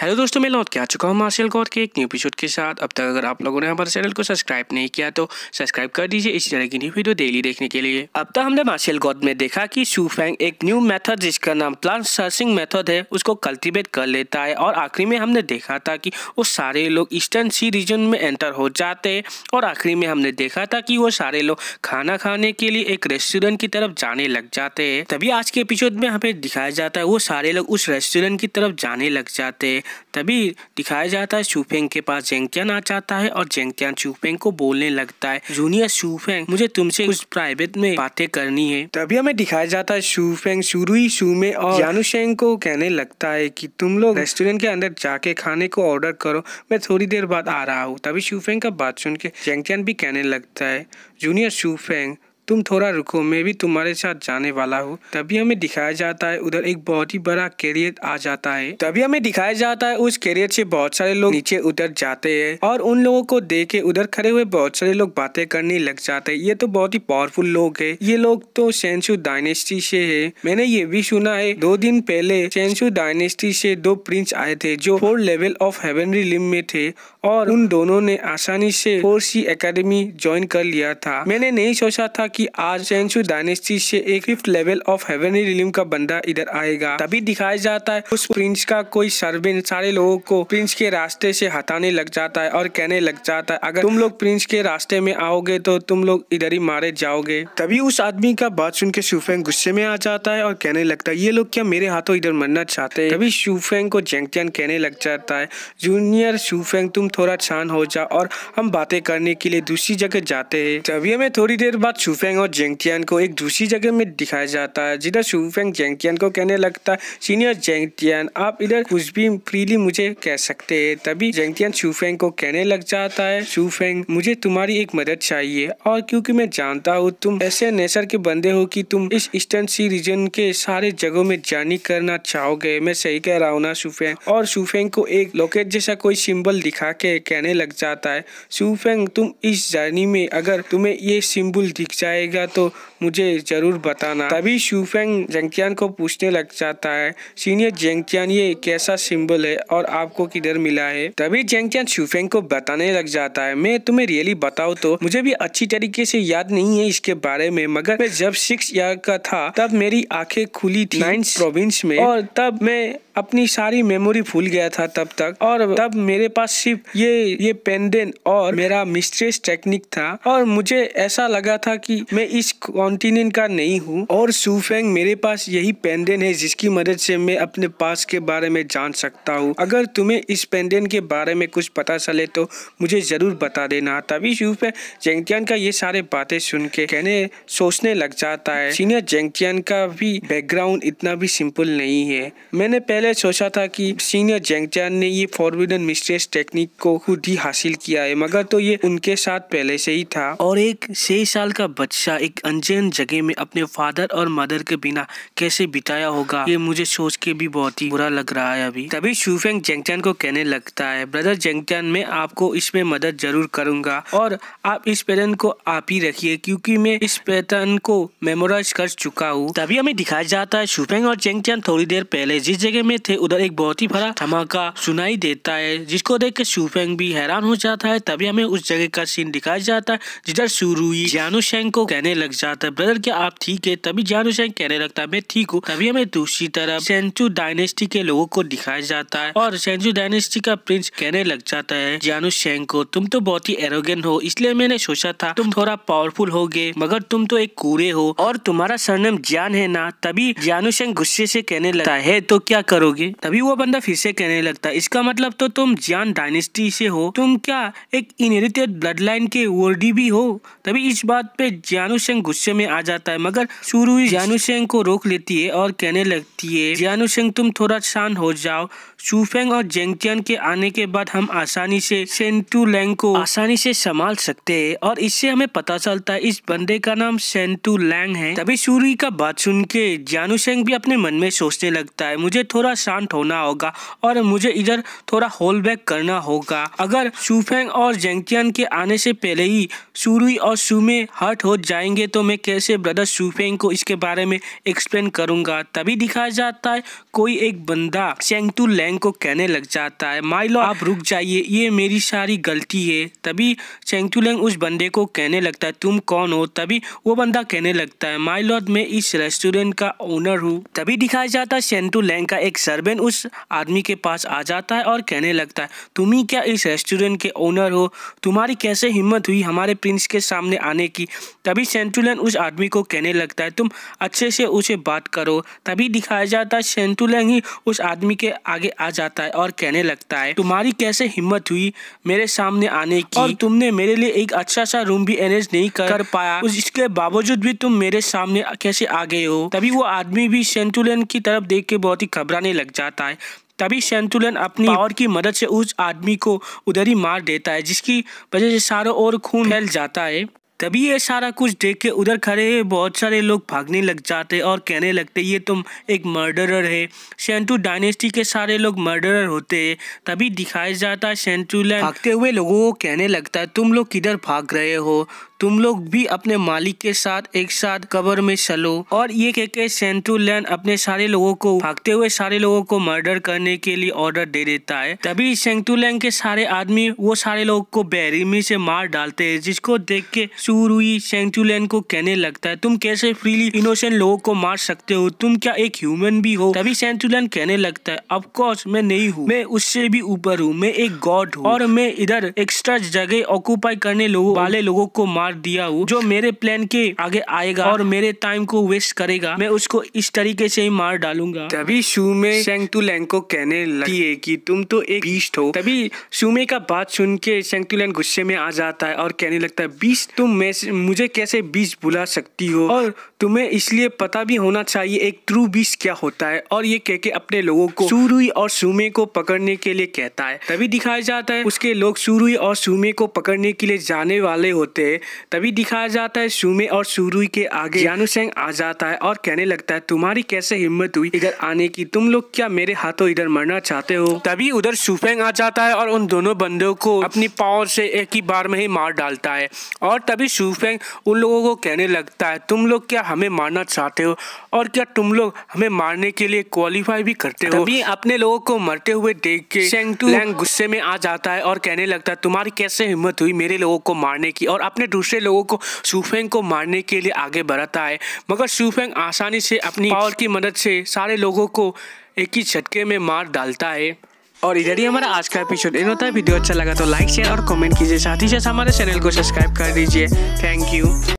hello दोस्तों मैं लौट के आ चुका हूँ मार्शल गौर के एक न्यू एपिसोड के साथ अब तक अगर आप लोगों ने हमारे चैनल को सब्सक्राइब नहीं किया तो सब्सक्राइब कर दीजिए इस तरह की न्यू वीडियो डेली देखने के लिए अब तक हमने मार्शल गौर में देखा कि शूफेंग एक न्यू मेथड जिसका नाम प्लांट सर्चिंग मेथड है उसको कल्टिवेट कर लेता है और आखिरी में हमने देखा था कि वो सारे लोग ईस्टर्न सी रीजन में एंटर हो जाते हैं और आखिरी में हमने देखा था कि वो सारे लोग खाना खाने के लिए एक रेस्टोरेंट की तरफ जाने लग जाते हैं तभी आज के एपिसोड में हमें दिखाया जाता है वो सारे लोग उस रेस्टोरेंट की तरफ जाने लग जाते हैं तभी दिखाया जाता है शूफेंग के पास जेंगक्यान आ जाता है और जेंगक्यान शूफेंग को बोलने लगता है जूनियर शूफेंग मुझे तुमसे कुछ प्राइवेट में बातें करनी है तभी हमें दिखाया जाता है शूफेंग शुरुई में और जानुशेंग को कहने लगता है की तुम लोग रेस्टोरेंट के अंदर जाके खाने को ऑर्डर करो मैं थोड़ी देर बाद आ रहा हूँ तभी शूफेंग का बात सुन के जेंगक्यान भी कहने लगता है जूनियर शूफेंग तुम थोड़ा रुको मैं भी तुम्हारे साथ जाने वाला हूँ तभी हमें दिखाया जाता है उधर एक बहुत ही बड़ा कैरियर आ जाता है तभी हमें दिखाया जाता है उस कैरियर से बहुत सारे लोग नीचे उधर जाते हैं और उन लोगों को देख के उधर खड़े हुए बहुत सारे लोग बातें करने लग जाते हैं ये तो बहुत ही पावरफुल लोग है ये लोग तो सेंसु डायनेस्टी से है मैंने ये भी सुना है दो दिन पहले सेंसु डायनेस्टी से दो प्रिंस आए थे जो four level of heavenly realm में थे और उन दोनों ने आसानी से फोर सी अकेडमी ज्वाइन कर लिया था मैंने नहीं सोचा था कि आज सेंचुरी डायनेस्टी से एक fifth level of heavenly realm का बंदा इधर आएगा तभी दिखाया जाता है उस प्रिंस का कोई सर्वेंट सारे लोगों को प्रिंस के रास्ते से हटाने लग जाता है और कहने लग जाता है अगर तुम लोग प्रिंस के रास्ते में आओगे तो तुम लोग इधर ही मारे जाओगे तभी उस आदमी का बात सुन के शुफेंग गुस्से में आ जाता है और कहने लगता है ये लोग क्या मेरे हाथों इधर मरना चाहते है तभी शुफेंग को जेंगचैन कहने लग जाता है जूनियर शुफेंग तुम थोड़ा छान हो जाओ और हम बातें करने के लिए दूसरी जगह जाते हैं तभी हमें थोड़ी देर बाद शुफेंग फेंग और जेंगटियान को एक दूसरी जगह में दिखाया जाता है जिधर शू फेंग जेंगटियान को कहने लगता है सीनियर जेंगटियान आप इधर कुछ भी फ्रीली मुझे कह सकते हैं तभी जेंगटियान शू फेंग को कहने लग जाता है शू फेंग मुझे तुम्हारी एक मदद चाहिए और क्योंकि मैं जानता हूँ तुम ऐसे नेचर के बंदे हो कि तुम इस ईस्टर्न सी रीजन के सारे जगहों में जानी करना चाहोगे मैं सही कह रहा हूँ ना शुफेंग और शुफेंग को एक लोकेट जैसा कोई सिंबल दिखा के कहने लग जाता है शुफेंग तुम इस जर्नी में अगर तुम्हें ये सिंबल दिख जाए आएगा तो मुझे ज़रूर बताना तभी शूफेंग जेंकियान को पूछने लग जाता है सीनियर जेंकियान ये कैसा सिंबल है और आपको किधर मिला है तभी जेंकियान शूफेंग को बताने लग जाता है मैं तुम्हें रियली बताऊँ तो मुझे भी अच्छी तरीके से याद नहीं है इसके बारे में मगर मैं जब सिक्स ईयर का था तब मेरी आंखें खुली थी नाइन्थ प्रोविंस में और तब मैं अपनी सारी मेमोरी भूल गया था तब तक और तब मेरे पास सिर्फ ये ये पेंडेंट और मेरा मिस्ट्रेस टेक्निक था और मुझे ऐसा लगा था कि मैं इस कॉन्टिनेंट का नहीं हूँ और सुफेंग मेरे पास यही पेंडेंट है जिसकी मदद से मैं अपने पास के बारे में जान सकता हूँ अगर तुम्हें इस पेंडेंट के बारे में कुछ पता चले तो मुझे ज़रूर बता देना तभी सूफेंग जेंगतियान का ये सारे बातें सुन के कहने सोचने लग जाता है सीनियर जेंगतियान का भी बैकग्राउंड इतना भी सिंपल नहीं है मैंने पहले पहले सोचा था कि सीनियर जेंगचैन ने ये फॉरविडन मिस्ट्रेस टेक्निक को खुद ही हासिल किया है मगर तो ये उनके साथ पहले से ही था और एक छह साल का बच्चा एक अनजान जगह में अपने फादर और मदर के बिना कैसे बिताया होगा ये मुझे सोच के भी बहुत ही बुरा लग रहा है अभी तभी शूफेंग जेंगचैन को कहने लगता है ब्रदर जेंगचैन मैं आपको इसमें मदद जरूर करूंगा और आप इस पैटर्न को आप ही रखिए क्योंकि मैं इस पैटर्न को मेमोराइज कर चुका हूँ तभी हमें दिखाया जाता है शूफेंग और जेंगचैन थोड़ी देर पहले जिस जगह में रहे थे उधर एक बहुत ही भरा धमाका सुनाई देता है जिसको देख के शूफेंग भी हैरान हो जाता है तभी हमें उस जगह का सीन दिखाया जाता है जिधर सुरुई जानू शेंग को कहने लग जाता है ब्रदर क्या आप ठीक है तभी जानू शेंग कहने लगता है मैं ठीक हूँ तभी हमें दूसरी तरफ सेंचू डायनेस्टी के लोगों को दिखाया जाता है और सेंचू डायनेस्टी का प्रिंस कहने लग जाता है जानू शेंग को तुम तो बहुत ही एरोगेंट हो इसलिए मैंने सोचा था तुम थोड़ा पावरफुल हो गए मगर तुम तो एक कूड़े हो और तुम्हारा सरनेम ज्ञान है ना तभी जानू शेंग गुस्से से कहने लगता है तो क्या कर करोगे तभी वो बंदा फिर से कहने लगता इसका मतलब तो तुम जान डायनेस्टी से हो तुम क्या एक इनहेरिटेड ब्लड लाइन के वर्डी भी हो तभी इस बात पे जियानु सिंह गुस्से में आ जाता है मगर शुरू जानू सिंह को रोक लेती है और कहने लगती है जानू सिंह तुम थोड़ा शांत हो जाओ शूफेंग और जेंगटियन के आने के बाद हम आसानी से सेंटू लैंग को आसानी से संभाल सकते है और इससे हमें पता चलता है इस बंदे का नाम सेंटू लैंग है तभी सूर्य का बात सुन के जानु सिंह भी अपने मन में सोचने लगता है मुझे थोड़ा थोड़ा शांत होना होगा और मुझे इधर थोड़ा होल बैक करना होगा अगर शूफेंग और जेंकियन के आने से पहले ही सुरुई और सुमे हर्ट हो जाएंगे तो मैं कैसे ब्रदर शूफेंग को इसके बारे में एक्सप्लेन करूंगा तभी दिखाया जाता है कोई एक बंदा सेंगटू लैंग को कहने लग जाता है माई लॉ आप रुक जाइए ये मेरी सारी गलती है तभी सेंगटू लैंग उस बंदे को कहने लगता है तुम कौन हो तभी वो बंदा कहने लगता है माई लॉर्ड मैं इस रेस्टोरेंट का ओनर हूँ तभी दिखाया जाता है सेंटू लैंग का एक सर्वेंट उस आदमी के पास आ जाता है और कहने लगता है तुम ही क्या इस रेस्टोरेंट के ओनर हो तुम्हारी कैसे हिम्मत हुई हमारे प्रिंस के सामने आने की तभी सेंटुलन उस आदमी को कहने लगता है तुम अच्छे से उसे बात करो तभी दिखाया जाता है सेंटुलन ही उस आदमी के आगे आ जाता है और कहने लगता है तुम्हारी कैसे हिम्मत हुई मेरे सामने आने की और तुमने मेरे लिए एक अच्छा सा रूम भी अरेंज नहीं कर, कर पाया इसके बावजूद भी तुम मेरे सामने कैसे आ गए हो तभी वो आदमी भी सेंटुलन की तरफ देख के बहुत ही घबराने करने लग जाता है तभी शैंतुलन अपनी पावर की मदद से उस आदमी को उधर ही मार देता है जिसकी वजह से सारों ओर खून फैल जाता है तभी ये सारा कुछ देख के उधर खड़े हुए बहुत सारे लोग भागने लग जाते और कहने लगते ये तुम एक मर्डरर है सेंटू डायनेस्टी के सारे लोग मर्डरर होते हैं तभी दिखाया जाता है सेंटूलैंड भागते हुए लोगों को कहने लगता है तुम लोग किधर भाग रहे हो तुम लोग भी अपने मालिक के साथ एक साथ कबर में चलो और ये कह के सेंटू लैन अपने सारे लोगों को भागते हुए सारे लोगों को मर्डर करने के लिए ऑर्डर दे देता है तभी सेंटू लैन के सारे आदमी वो सारे लोग को बेरिमी से मार डालते हैं जिसको देख के सूरुई सेंटू लैन को कहने लगता है तुम कैसे फ्रीली इनोसेंट लोगों को मार सकते हो तुम क्या एक ह्यूमन भी हो तभी लैन कहने लगता है अफकोर्स मैं नहीं हूँ मैं उससे भी ऊपर हूँ मैं एक गॉड हूँ और मैं इधर एक्स्ट्रा जगह ऑक्यूपाई करने लोगों वाले लोगों को मार मार दिया हूँ जो मेरे प्लान के आगे आएगा और मेरे टाइम को वेस्ट करेगा मैं उसको इस तरीके से ही मार डालूंगा तभी शूमे लैंग को कहने लगी है की तुम तो एक बीस्ट हो तभी सुमे का बात सुन के लैंग गुस्से में आ जाता है और कहने लगता है बीस तुम मुझे कैसे बीस बुला सकती हो और तुम्हें इसलिए पता भी होना चाहिए एक ट्रू बीस क्या होता है और ये कह के अपने लोगों को सुरुई और सुमे को पकड़ने के लिए कहता है तभी दिखाया जाता है उसके लोग सुरुई और सुमे को पकड़ने के लिए जाने वाले होते हैं तभी दिखाया जाता है सुमे और सुरुई के आगे जानू सेंग आ जाता है और कहने लगता है तुम्हारी कैसे हिम्मत हुई इधर आने की तुम लोग क्या मेरे हाथों इधर मरना चाहते हो तभी उधर सुफेंग आ जाता है और उन दोनों बंदों को अपनी पावर से एक ही बार में ही मार डालता है और तभी सुफेंग उन लोगों को कहने लगता है तुम लोग क्या हमें मारना चाहते हो और क्या तुम लोग हमें मारने के लिए क्वालिफाई भी करते हो तभी अपने लोगों को मरते हुए देख के गुस्से में आ जाता है और कहने लगता है तुम्हारी कैसे हिम्मत हुई मेरे लोगों को मारने की और अपने दूसरे दूसरे लोगों को सूफेंग को मारने के लिए आगे बढ़ाता है मगर सूफेंग आसानी से अपनी पावर की मदद से सारे लोगों को एक ही झटके में मार डालता है और इधर ही हमारा आज का एपिसोड इन होता है वीडियो अच्छा लगा तो लाइक शेयर और कमेंट कीजिए साथ ही साथ हमारे चैनल को सब्सक्राइब कर दीजिए थैंक यू